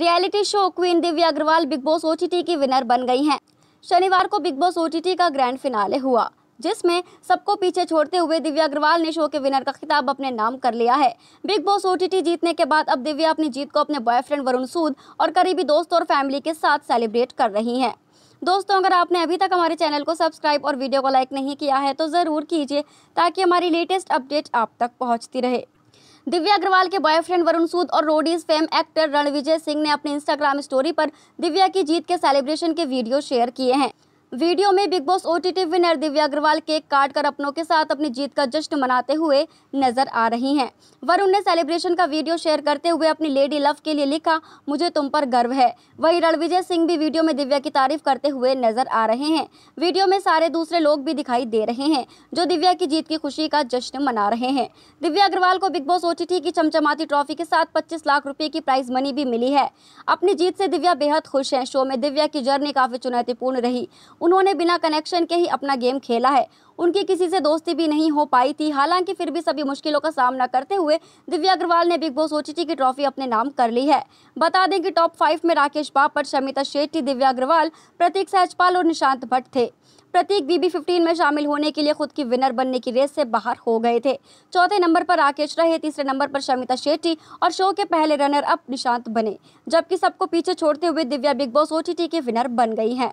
reality show queen Divya Agarwal Bigg Boss OTT की winner बन गई हैं शनिवार को बिग बॉस ओटीटी का ग्रैंड फिनाले हुआ जिसमें सबको पीछे छोड़ते हुए दिव्या अग्रवाल ने शो के विनर का खिताब अपने नाम कर लिया है बिग बॉस ओटीटी जीतने के बाद अब दिव्या अपनी जीत को अपने बॉयफ्रेंड वरुण सूद और करीबी दोस्त और फैमिली के साथ सेलिब्रेट कर रही है दोस्तों अगर आपने अभी तक हमारे चैनल को सब्सक्राइब और वीडियो को लाइक नहीं किया है तो ज़रूर कीजिए ताकि हमारी लेटेस्ट अपडेट आप तक पहुँचती रहे दिव्या अग्रवाल के बॉयफ्रेंड वरुण सूद और Roadies fame actor Rannvijay Singh ने अपने इंस्टाग्राम स्टोरी पर दिव्या की जीत के सेलिब्रेशन के वीडियो शेयर किए हैं वीडियो में Bigg Boss OTT winner Divya Agarwal cake काट कर अपनों के साथ अपनी जीत का जश्न मनाते हुए नजर आ रही हैं वरुण ने सेलिब्रेशन का वीडियो शेयर करते हुए अपनी लेडी लव के लिए लिखा मुझे तुम पर गर्व है वही रणविजय सिंह भी वीडियो में दिव्या की तारीफ करते हुए नजर आ रहे हैं वीडियो में सारे दूसरे लोग भी दिखाई दे रहे हैं जो दिव्या की जीत की खुशी का जश्न मना रहे हैं दिव्या अग्रवाल को बिग बॉस ओटीटी की चमचमाती ट्रॉफी के साथ पच्चीस लाख रुपए की प्राइज मनी भी मिली है अपनी जीत से दिव्या बेहद खुश है शो में दिव्या की जर्नी काफी चुनौतीपूर्ण रही उन्होंने बिना कनेक्शन के ही अपना गेम खेला है उनकी किसी से दोस्ती भी नहीं हो पाई थी हालांकि फिर भी सभी मुश्किलों का सामना करते हुए दिव्या अग्रवाल ने बिग बॉस ओटीटी की ट्रॉफी अपने नाम कर ली है बता दें कि टॉप फाइव में राकेश बापट शमिता शेट्टी दिव्या अग्रवाल प्रतीक सहजपाल और निशांत भट्ट थे प्रतीक बीबी फिफ्टीन में शामिल होने के लिए खुद की विनर बनने की रेस से बाहर हो गए थे चौथे नंबर पर राकेश रहे तीसरे नंबर पर शमिता शेट्टी और शो के पहले रनर अप निशांत बने जबकि सबको पीछे छोड़ते हुए दिव्या बिग बॉस ओटीटी के विनर बन गई हैं